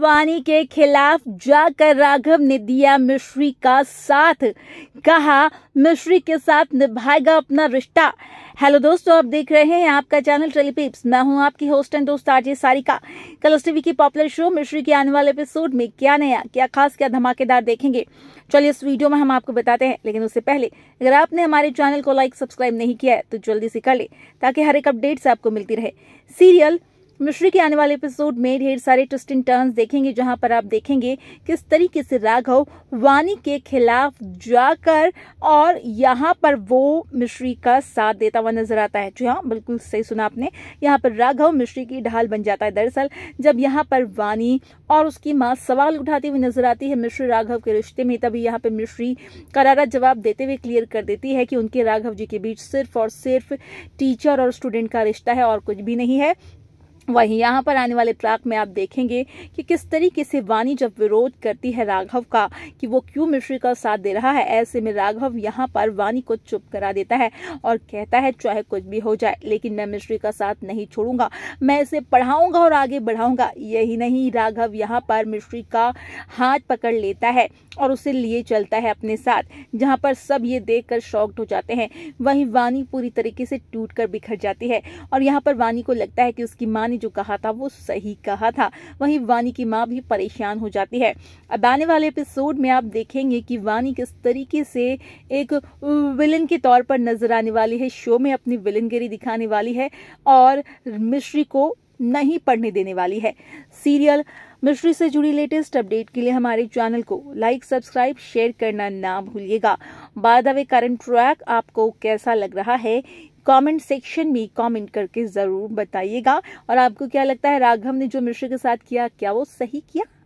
वाणी के खिलाफ जाकर राघव ने दिया मिश्री का साथ कहा मिश्री के साथ निभाएगा अपना रिश्ता हेलो दोस्तों आप देख रहे हैं आपका चैनल टेलीपिप्स मैं हूं आपकी होस्ट एंड दोस्त आरजे सारिका कलर्स टीवी की पॉपुलर शो मिश्री के आने वाले एपिसोड में क्या नया क्या खास क्या धमाकेदार देखेंगे चलिए इस वीडियो में हम आपको बताते हैं लेकिन उससे पहले अगर आपने हमारे चैनल को लाइक सब्सक्राइब नहीं किया है तो जल्दी से कर ले ताकि हर एक अपडेट आपको मिलती रहे सीरियल मिश्री के आने वाले एपिसोड में ढेर सारे ट्विस्ट इन टर्न्स देखेंगे जहां पर आप देखेंगे किस तरीके से राघव वानी के खिलाफ जाकर और यहां पर वो मिश्री का साथ देता हुआ नजर आता है जी हाँ बिल्कुल सही सुना आपने यहां पर राघव मिश्री की ढाल बन जाता है दरअसल जब यहाँ पर वानी और उसकी माँ सवाल उठाती हुई नजर आती है मिश्री राघव के रिश्ते में तभी यहाँ पर मिश्री करारा जवाब देते हुए क्लियर कर देती है कि उनके राघव जी के बीच सिर्फ और सिर्फ टीचर और स्टूडेंट का रिश्ता है और कुछ भी नहीं है वहीं यहाँ पर आने वाले ट्रैक में आप देखेंगे कि किस तरीके से वानी जब विरोध करती है राघव का कि वो क्यों मिश्री का साथ दे रहा है ऐसे में राघव यहाँ पर वानी को चुप करा देता है और कहता है चाहे कुछ भी हो जाए लेकिन मैं मिश्री का साथ नहीं छोड़ूंगा मैं इसे पढ़ाऊंगा और आगे बढ़ाऊंगा यही नहीं राघव यहाँ पर मिश्री का हाथ पकड़ लेता है और उसे लिए चलता है अपने साथ जहाँ पर सब ये देख कर हो जाते हैं वहीं वानी पूरी तरीके से टूट कर बिखर जाती है और यहाँ पर वानी को लगता है कि उसकी माँ ने जो कहा था वो सही कहा था वहीं वानी की माँ भी परेशान हो जाती है अब आने वाले एपिसोड में आप देखेंगे कि वानी किस तरीके से एक विलन के तौर पर नजर आने वाली है शो में अपनी विलनगिरी दिखाने वाली है और मिश्री को नहीं पढ़ने देने वाली है सीरियल मिश्री से जुड़ी लेटेस्ट अपडेट के लिए हमारे चैनल को लाइक सब्सक्राइब शेयर करना ना भूलिएगा by the way current track आपको कैसा लग रहा है कमेंट सेक्शन में कमेंट करके ज़रूर बताइएगा और आपको क्या लगता है राघव ने जो मिश्र के साथ किया क्या वो सही किया